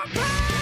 my pain!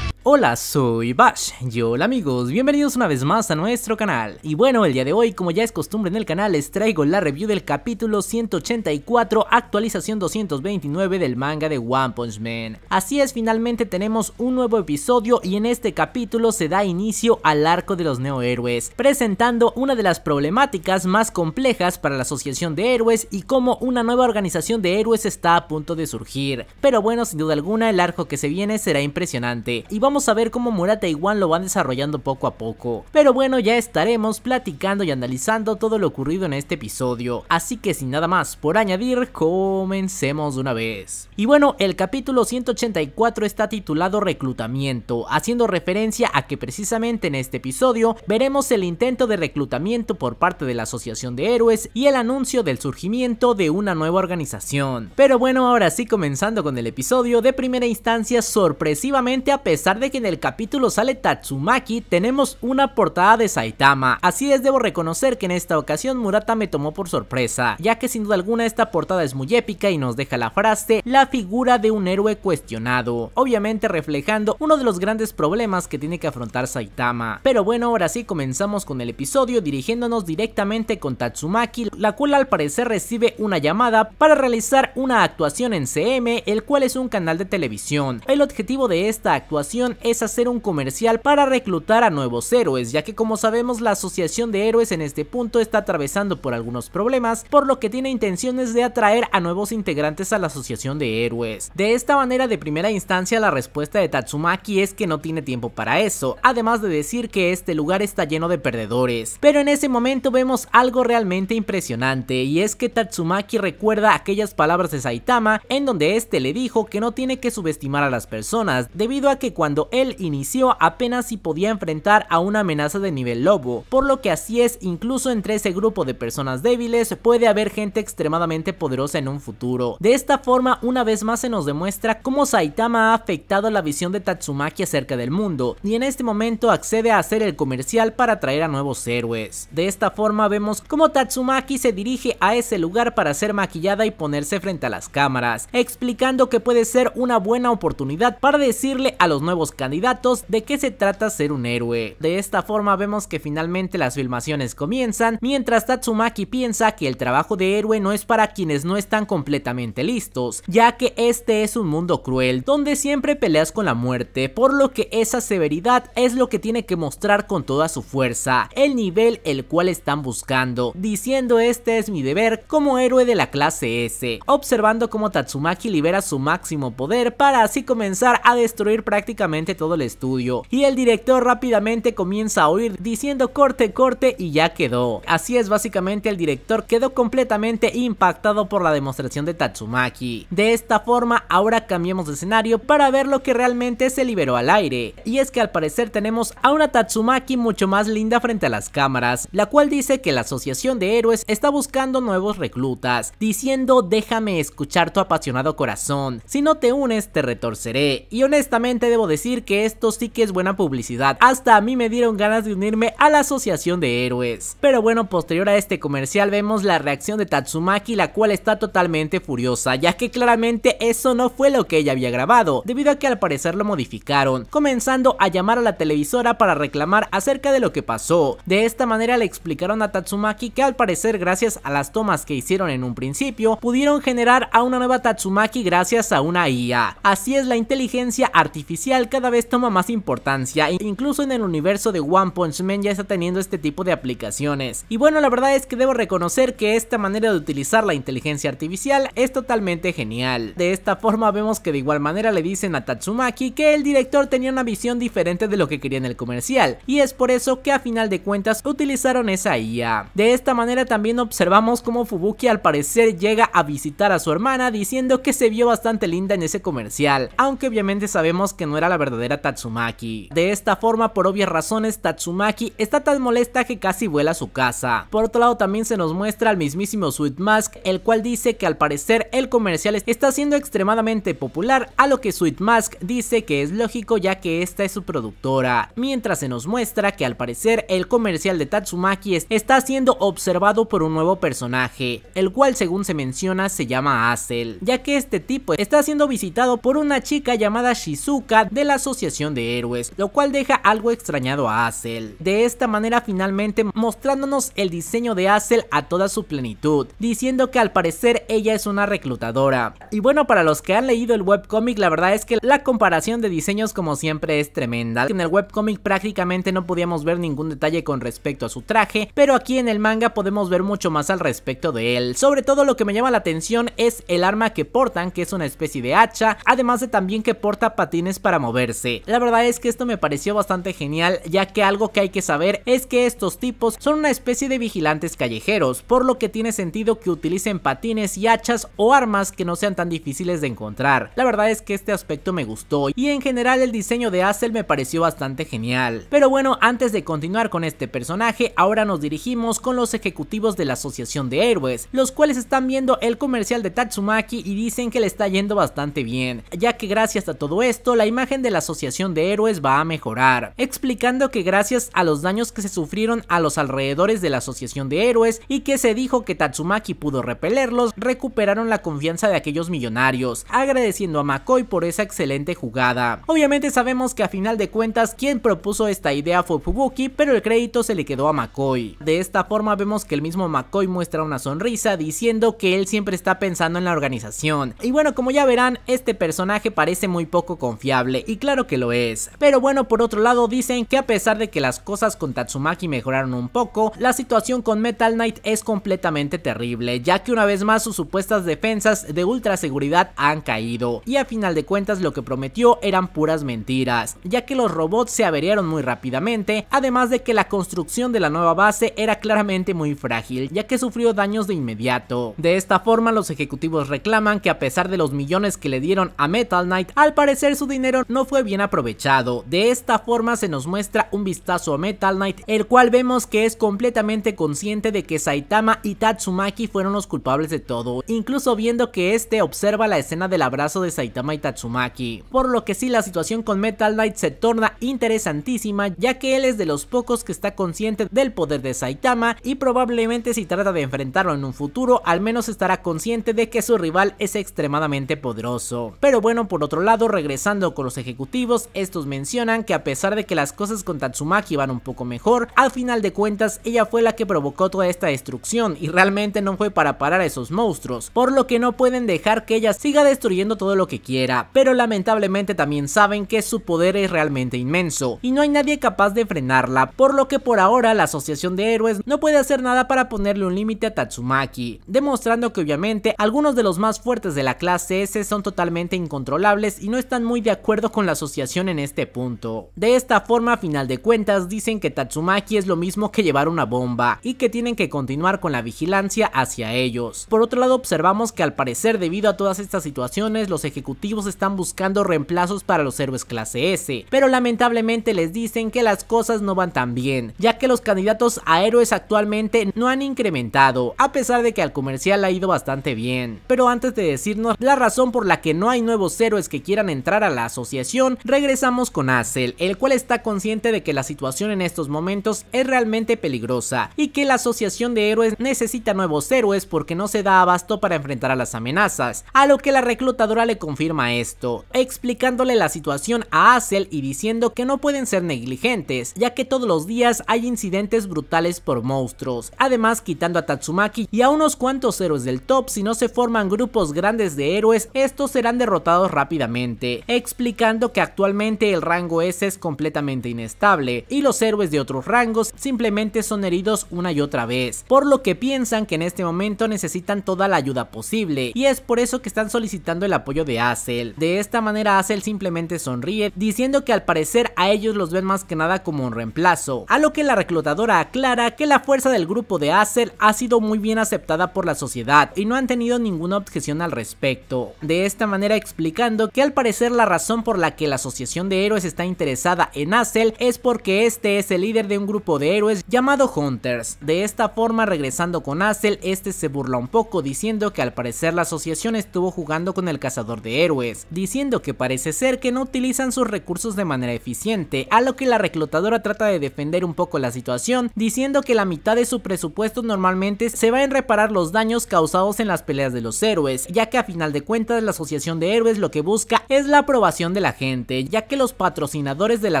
Hola, soy Bash y hola amigos, bienvenidos una vez más a nuestro canal. Y bueno, el día de hoy, como ya es costumbre en el canal, les traigo la review del capítulo 184, actualización 229 del manga de One Punch Man. Así es, finalmente tenemos un nuevo episodio y en este capítulo se da inicio al arco de los neohéroes, presentando una de las problemáticas más complejas para la asociación de héroes y cómo una nueva organización de héroes está a punto de surgir. Pero bueno, sin duda alguna, el arco que se viene será impresionante. Y vamos vamos a ver cómo Murata y e Wan lo van desarrollando poco a poco. Pero bueno, ya estaremos platicando y analizando todo lo ocurrido en este episodio, así que sin nada más por añadir, comencemos una vez. Y bueno, el capítulo 184 está titulado Reclutamiento, haciendo referencia a que precisamente en este episodio veremos el intento de reclutamiento por parte de la Asociación de Héroes y el anuncio del surgimiento de una nueva organización. Pero bueno, ahora sí comenzando con el episodio, de primera instancia sorpresivamente a pesar de que en el capítulo sale Tatsumaki, tenemos una portada de Saitama. Así es, debo reconocer que en esta ocasión Murata me tomó por sorpresa, ya que sin duda alguna esta portada es muy épica y nos deja la frase, la figura de un héroe cuestionado, obviamente reflejando uno de los grandes problemas que tiene que afrontar Saitama. Pero bueno, ahora sí comenzamos con el episodio dirigiéndonos directamente con Tatsumaki, la cual al parecer recibe una llamada para realizar una actuación en CM, el cual es un canal de televisión. El objetivo de esta actuación es hacer un comercial para reclutar a nuevos héroes, ya que como sabemos la asociación de héroes en este punto está atravesando por algunos problemas, por lo que tiene intenciones de atraer a nuevos integrantes a la asociación de héroes. De esta manera de primera instancia la respuesta de Tatsumaki es que no tiene tiempo para eso, además de decir que este lugar está lleno de perdedores. Pero en ese momento vemos algo realmente impresionante y es que Tatsumaki recuerda aquellas palabras de Saitama en donde este le dijo que no tiene que subestimar a las personas debido a que cuando él inició apenas si podía enfrentar a una amenaza de nivel lobo, por lo que así es incluso entre ese grupo de personas débiles puede haber gente extremadamente poderosa en un futuro. De esta forma una vez más se nos demuestra cómo Saitama ha afectado la visión de Tatsumaki acerca del mundo y en este momento accede a hacer el comercial para atraer a nuevos héroes. De esta forma vemos cómo Tatsumaki se dirige a ese lugar para ser maquillada y ponerse frente a las cámaras, explicando que puede ser una buena oportunidad para decirle a los nuevos candidatos de qué se trata ser un héroe. De esta forma vemos que finalmente las filmaciones comienzan, mientras Tatsumaki piensa que el trabajo de héroe no es para quienes no están completamente listos, ya que este es un mundo cruel, donde siempre peleas con la muerte, por lo que esa severidad es lo que tiene que mostrar con toda su fuerza, el nivel el cual están buscando, diciendo este es mi deber como héroe de la clase S, observando cómo Tatsumaki libera su máximo poder para así comenzar a destruir prácticamente todo el estudio. Y el director rápidamente comienza a oír diciendo corte, corte y ya quedó. Así es, básicamente el director quedó completamente impactado por la demostración de Tatsumaki. De esta forma, ahora cambiemos de escenario para ver lo que realmente se liberó al aire. Y es que al parecer tenemos a una Tatsumaki mucho más linda frente a las cámaras, la cual dice que la asociación de héroes está buscando nuevos reclutas, diciendo déjame escuchar tu apasionado corazón, si no te unes te retorceré. Y honestamente debo decir que esto sí que es buena publicidad, hasta a mí me dieron ganas de unirme a la asociación de héroes. Pero bueno, posterior a este comercial vemos la reacción de Tatsumaki la cual está totalmente furiosa, ya que claramente eso no fue lo que ella había grabado, debido a que al parecer lo modificaron, comenzando a llamar a la televisora para reclamar acerca de lo que pasó. De esta manera le explicaron a Tatsumaki que al parecer gracias a las tomas que hicieron en un principio, pudieron generar a una nueva Tatsumaki gracias a una IA. Así es la inteligencia artificial cada vez toma más importancia, e incluso en el universo de One Punch Man ya está teniendo este tipo de aplicaciones. Y bueno, la verdad es que debo reconocer que esta manera de utilizar la inteligencia artificial es totalmente genial. De esta forma vemos que de igual manera le dicen a Tatsumaki que el director tenía una visión diferente de lo que quería en el comercial, y es por eso que a final de cuentas utilizaron esa IA. De esta manera también observamos cómo Fubuki al parecer llega a visitar a su hermana diciendo que se vio bastante linda en ese comercial, aunque obviamente sabemos que no era la verdadera Tatsumaki. De esta forma, por obvias razones, Tatsumaki está tan molesta que casi vuela a su casa. Por otro lado, también se nos muestra al mismísimo Sweet Mask, el cual dice que al parecer el comercial está siendo extremadamente popular, a lo que Sweet Mask dice que es lógico ya que esta es su productora. Mientras se nos muestra que al parecer el comercial de Tatsumaki está siendo observado por un nuevo personaje, el cual según se menciona se llama Asel, ya que este tipo está siendo visitado por una chica llamada Shizuka de la asociación de héroes, lo cual deja algo extrañado a Hazel. De esta manera finalmente mostrándonos el diseño de Hazel a toda su plenitud, diciendo que al parecer ella es una reclutadora. Y bueno, para los que han leído el webcomic, la verdad es que la comparación de diseños como siempre es tremenda. En el webcomic prácticamente no podíamos ver ningún detalle con respecto a su traje, pero aquí en el manga podemos ver mucho más al respecto de él. Sobre todo lo que me llama la atención es el arma que portan, que es una especie de hacha, además de también que porta patines para mover la verdad es que esto me pareció bastante genial ya que algo que hay que saber es que estos tipos son una especie de vigilantes callejeros, por lo que tiene sentido que utilicen patines y hachas o armas que no sean tan difíciles de encontrar. La verdad es que este aspecto me gustó y en general el diseño de Hazel me pareció bastante genial. Pero bueno, antes de continuar con este personaje, ahora nos dirigimos con los ejecutivos de la Asociación de Héroes, los cuales están viendo el comercial de Tatsumaki y dicen que le está yendo bastante bien, ya que gracias a todo esto, la imagen de la Asociación de Héroes va a mejorar, explicando que gracias a los daños que se sufrieron a los alrededores de la Asociación de Héroes y que se dijo que Tatsumaki pudo repelerlos, recuperaron la confianza de aquellos millonarios, agradeciendo a McCoy por esa excelente jugada. Obviamente sabemos que a final de cuentas quien propuso esta idea fue Fubuki, pero el crédito se le quedó a McCoy. De esta forma vemos que el mismo McCoy muestra una sonrisa diciendo que él siempre está pensando en la organización. Y bueno, como ya verán, este personaje parece muy poco confiable y claro que lo es. Pero bueno, por otro lado dicen que a pesar de que las cosas con Tatsumaki mejoraron un poco, la situación con Metal Knight es completamente terrible, ya que una vez más sus supuestas defensas de ultra seguridad han caído, y a final de cuentas lo que prometió eran puras mentiras, ya que los robots se averiaron muy rápidamente, además de que la construcción de la nueva base era claramente muy frágil, ya que sufrió daños de inmediato. De esta forma los ejecutivos reclaman que a pesar de los millones que le dieron a Metal Knight, al parecer su dinero no fue bien aprovechado. De esta forma se nos muestra un vistazo a Metal Knight, el cual vemos que es completamente consciente de que Saitama y Tatsumaki fueron los culpables de todo, incluso viendo que este observa la escena del abrazo de Saitama y Tatsumaki, por lo que sí la situación con Metal Knight se torna interesantísima ya que él es de los pocos que está consciente del poder de Saitama y probablemente si trata de enfrentarlo en un futuro al menos estará consciente de que su rival es extremadamente poderoso. Pero bueno por otro lado regresando con los ejecutivos ejecutivos, estos mencionan que a pesar de que las cosas con Tatsumaki van un poco mejor, al final de cuentas ella fue la que provocó toda esta destrucción y realmente no fue para parar a esos monstruos, por lo que no pueden dejar que ella siga destruyendo todo lo que quiera, pero lamentablemente también saben que su poder es realmente inmenso y no hay nadie capaz de frenarla, por lo que por ahora la Asociación de Héroes no puede hacer nada para ponerle un límite a Tatsumaki, demostrando que obviamente algunos de los más fuertes de la clase S son totalmente incontrolables y no están muy de acuerdo con la asociación en este punto. De esta forma, a final de cuentas, dicen que Tatsumaki es lo mismo que llevar una bomba y que tienen que continuar con la vigilancia hacia ellos. Por otro lado, observamos que al parecer, debido a todas estas situaciones, los ejecutivos están buscando reemplazos para los héroes clase S, pero lamentablemente les dicen que las cosas no van tan bien, ya que los candidatos a héroes actualmente no han incrementado, a pesar de que al comercial ha ido bastante bien. Pero antes de decirnos la razón por la que no hay nuevos héroes que quieran entrar a la asociación, regresamos con Acel, el cual está consciente de que la situación en estos momentos es realmente peligrosa y que la asociación de héroes necesita nuevos héroes porque no se da abasto para enfrentar a las amenazas, a lo que la reclutadora le confirma esto, explicándole la situación a Acel y diciendo que no pueden ser negligentes, ya que todos los días hay incidentes brutales por monstruos, además quitando a Tatsumaki y a unos cuantos héroes del top, si no se forman grupos grandes de héroes, estos serán derrotados rápidamente, explicando que actualmente el rango S es completamente inestable y los héroes de otros rangos simplemente son heridos una y otra vez, por lo que piensan que en este momento necesitan toda la ayuda posible y es por eso que están solicitando el apoyo de Acel. De esta manera Acel simplemente sonríe diciendo que al parecer a ellos los ven más que nada como un reemplazo, a lo que la reclutadora aclara que la fuerza del grupo de Acel ha sido muy bien aceptada por la sociedad y no han tenido ninguna objeción al respecto, de esta manera explicando que al parecer la razón por la que la Asociación de Héroes está interesada en Acel es porque este es el líder de un grupo de héroes llamado Hunters. De esta forma, regresando con Acel, este se burla un poco diciendo que al parecer la asociación estuvo jugando con el cazador de héroes, diciendo que parece ser que no utilizan sus recursos de manera eficiente, a lo que la reclutadora trata de defender un poco la situación, diciendo que la mitad de su presupuesto normalmente se va en reparar los daños causados en las peleas de los héroes, ya que a final de cuentas la asociación de héroes lo que busca es la aprobación de la gente ya que los patrocinadores de la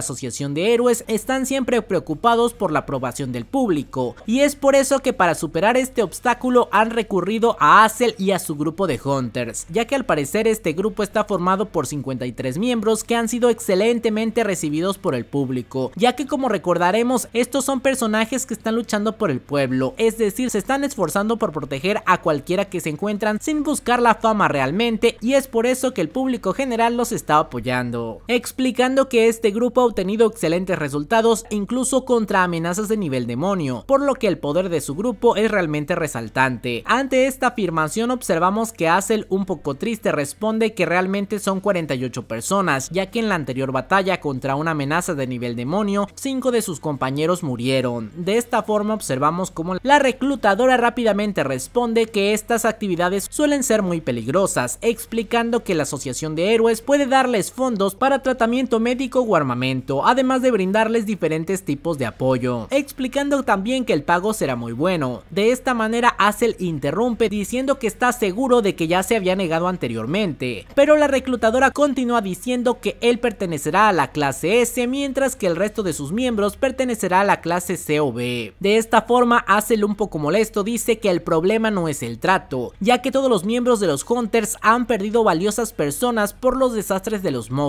Asociación de Héroes están siempre preocupados por la aprobación del público, y es por eso que para superar este obstáculo han recurrido a Acel y a su grupo de Hunters, ya que al parecer este grupo está formado por 53 miembros que han sido excelentemente recibidos por el público, ya que como recordaremos, estos son personajes que están luchando por el pueblo, es decir, se están esforzando por proteger a cualquiera que se encuentran sin buscar la fama realmente, y es por eso que el público general los está apoyando explicando, que este grupo ha obtenido excelentes resultados incluso contra amenazas de nivel demonio, por lo que el poder de su grupo es realmente resaltante. Ante esta afirmación observamos que Hazel un poco triste responde que realmente son 48 personas, ya que en la anterior batalla contra una amenaza de nivel demonio, 5 de sus compañeros murieron. De esta forma observamos como la reclutadora rápidamente responde que estas actividades suelen ser muy peligrosas, explicando que la asociación de héroes puede darles fondos para tratamiento médico o armamento, además de brindarles diferentes tipos de apoyo, explicando también que el pago será muy bueno. De esta manera Hazel interrumpe diciendo que está seguro de que ya se había negado anteriormente, pero la reclutadora continúa diciendo que él pertenecerá a la clase S mientras que el resto de sus miembros pertenecerá a la clase C o B. De esta forma Hazel un poco molesto dice que el problema no es el trato, ya que todos los miembros de los Hunters han perdido valiosas personas por los desastres de los monstruos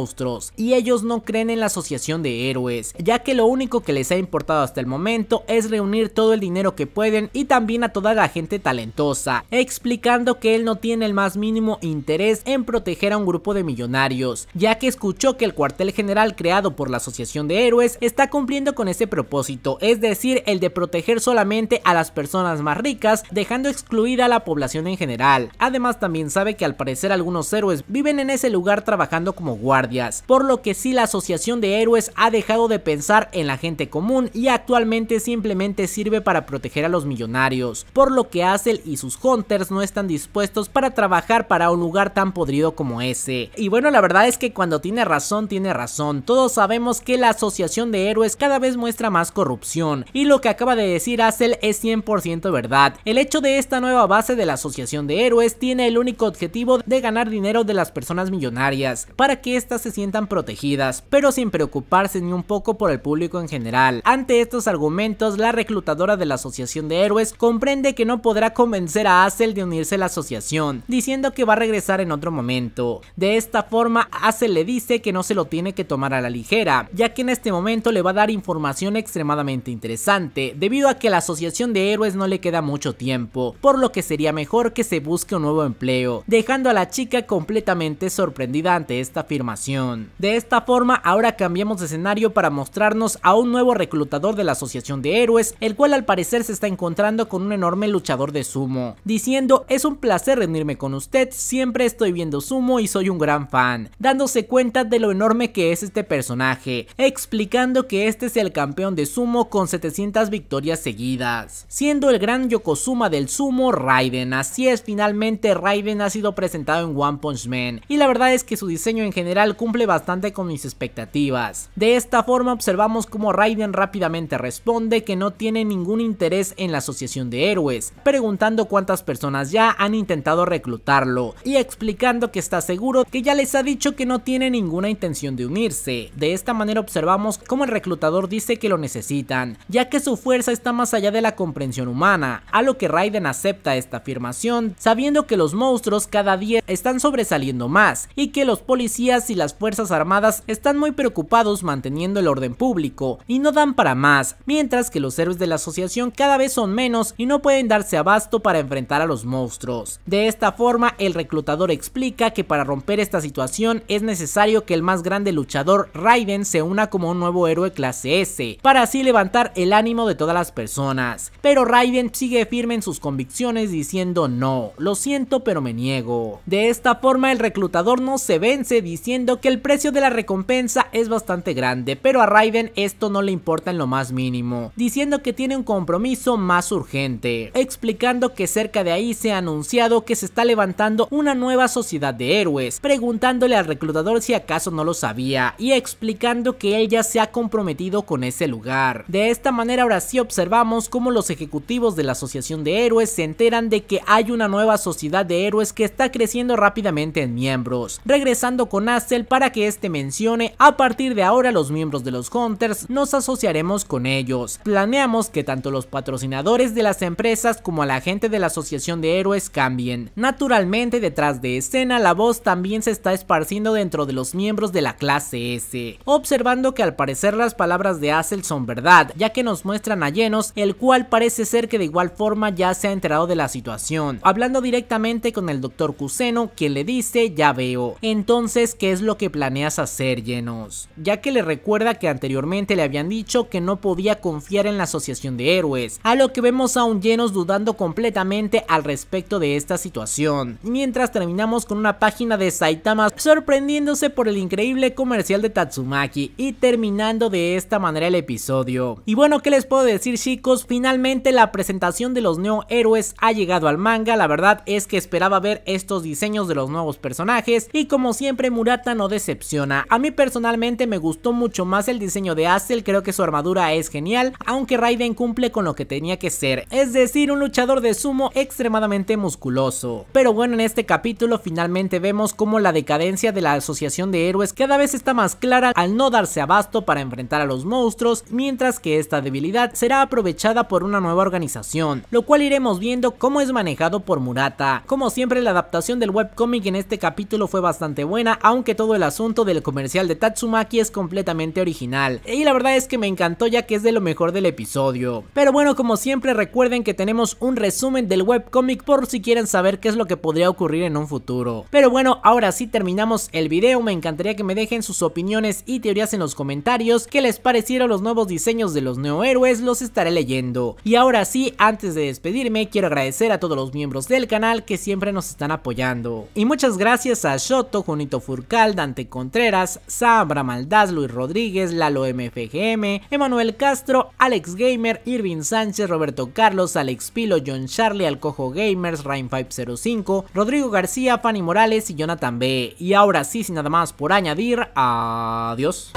y ellos no creen en la asociación de héroes, ya que lo único que les ha importado hasta el momento es reunir todo el dinero que pueden y también a toda la gente talentosa, explicando que él no tiene el más mínimo interés en proteger a un grupo de millonarios, ya que escuchó que el cuartel general creado por la asociación de héroes está cumpliendo con ese propósito, es decir, el de proteger solamente a las personas más ricas, dejando excluida a la población en general. Además también sabe que al parecer algunos héroes viven en ese lugar trabajando como guardias por lo que sí la Asociación de Héroes ha dejado de pensar en la gente común y actualmente simplemente sirve para proteger a los millonarios, por lo que Acel y sus hunters no están dispuestos para trabajar para un lugar tan podrido como ese. Y bueno, la verdad es que cuando tiene razón, tiene razón. Todos sabemos que la Asociación de Héroes cada vez muestra más corrupción y lo que acaba de decir Acel es 100% verdad. El hecho de esta nueva base de la Asociación de Héroes tiene el único objetivo de ganar dinero de las personas millonarias para que estas se sientan protegidas, pero sin preocuparse ni un poco por el público en general. Ante estos argumentos, la reclutadora de la Asociación de Héroes comprende que no podrá convencer a Hazel de unirse a la asociación, diciendo que va a regresar en otro momento. De esta forma, Hazel le dice que no se lo tiene que tomar a la ligera, ya que en este momento le va a dar información extremadamente interesante, debido a que a la Asociación de Héroes no le queda mucho tiempo, por lo que sería mejor que se busque un nuevo empleo, dejando a la chica completamente sorprendida ante esta afirmación. De esta forma, ahora cambiamos de escenario para mostrarnos a un nuevo reclutador de la Asociación de Héroes, el cual al parecer se está encontrando con un enorme luchador de sumo, diciendo es un placer reunirme con usted, siempre estoy viendo sumo y soy un gran fan, dándose cuenta de lo enorme que es este personaje, explicando que este es el campeón de sumo con 700 victorias seguidas, siendo el gran Yokozuma del sumo Raiden, así es finalmente Raiden ha sido presentado en One Punch Man, y la verdad es que su diseño en general cumple bastante con mis expectativas. De esta forma observamos cómo Raiden rápidamente responde que no tiene ningún interés en la asociación de héroes, preguntando cuántas personas ya han intentado reclutarlo y explicando que está seguro que ya les ha dicho que no tiene ninguna intención de unirse. De esta manera observamos cómo el reclutador dice que lo necesitan, ya que su fuerza está más allá de la comprensión humana, a lo que Raiden acepta esta afirmación, sabiendo que los monstruos cada día están sobresaliendo más y que los policías y las las Fuerzas Armadas están muy preocupados manteniendo el orden público y no dan para más, mientras que los héroes de la asociación cada vez son menos y no pueden darse abasto para enfrentar a los monstruos. De esta forma, el reclutador explica que para romper esta situación es necesario que el más grande luchador Raiden se una como un nuevo héroe clase S, para así levantar el ánimo de todas las personas. Pero Raiden sigue firme en sus convicciones diciendo no, lo siento pero me niego. De esta forma el reclutador no se vence diciendo que el precio de la recompensa es bastante grande, pero a Raiden esto no le importa en lo más mínimo, diciendo que tiene un compromiso más urgente, explicando que cerca de ahí se ha anunciado que se está levantando una nueva sociedad de héroes, preguntándole al reclutador si acaso no lo sabía y explicando que ella se ha comprometido con ese lugar. De esta manera ahora sí observamos cómo los ejecutivos de la Asociación de Héroes se enteran de que hay una nueva sociedad de héroes que está creciendo rápidamente en miembros, regresando con Ace para que este mencione a partir de ahora los miembros de los Hunters nos asociaremos con ellos. Planeamos que tanto los patrocinadores de las empresas como a la gente de la Asociación de Héroes cambien. Naturalmente detrás de escena la voz también se está esparciendo dentro de los miembros de la clase S, observando que al parecer las palabras de Asel son verdad, ya que nos muestran a Llenos, el cual parece ser que de igual forma ya se ha enterado de la situación, hablando directamente con el doctor Cuseno, quien le dice ya veo. Entonces, ¿qué es lo que planeas hacer, Genos, ya que le recuerda que anteriormente le habían dicho que no podía confiar en la asociación de héroes, a lo que vemos a un Genos dudando completamente al respecto de esta situación. Mientras terminamos con una página de Saitama sorprendiéndose por el increíble comercial de Tatsumaki y terminando de esta manera el episodio. Y bueno, ¿qué les puedo decir chicos? Finalmente la presentación de los neo héroes ha llegado al manga, la verdad es que esperaba ver estos diseños de los nuevos personajes y como siempre Murata no decepciona. A mí personalmente me gustó mucho más el diseño de Asel, creo que su armadura es genial, aunque Raiden cumple con lo que tenía que ser, es decir, un luchador de sumo extremadamente musculoso. Pero bueno, en este capítulo finalmente vemos cómo la decadencia de la asociación de héroes cada vez está más clara al no darse abasto para enfrentar a los monstruos, mientras que esta debilidad será aprovechada por una nueva organización, lo cual iremos viendo cómo es manejado por Murata. Como siempre, la adaptación del webcomic en este capítulo fue bastante buena, aunque todo todo el asunto del comercial de Tatsumaki es completamente original. Y la verdad es que me encantó ya que es de lo mejor del episodio. Pero bueno, como siempre recuerden que tenemos un resumen del webcomic por si quieren saber qué es lo que podría ocurrir en un futuro. Pero bueno, ahora sí terminamos el video, me encantaría que me dejen sus opiniones y teorías en los comentarios, qué les parecieron los nuevos diseños de los neohéroes. los estaré leyendo. Y ahora sí, antes de despedirme, quiero agradecer a todos los miembros del canal que siempre nos están apoyando. Y muchas gracias a Shoto, Junito Furcal, Dante Contreras, Sabra Maldaz, Luis Rodríguez, Lalo MFGM, Emanuel Castro, Alex Gamer, Irving Sánchez, Roberto Carlos, Alex Pilo, John Charlie, Alcojo Gamers, Rain505, Rodrigo García, Fanny Morales y Jonathan B. Y ahora sí, sin nada más por añadir, adiós.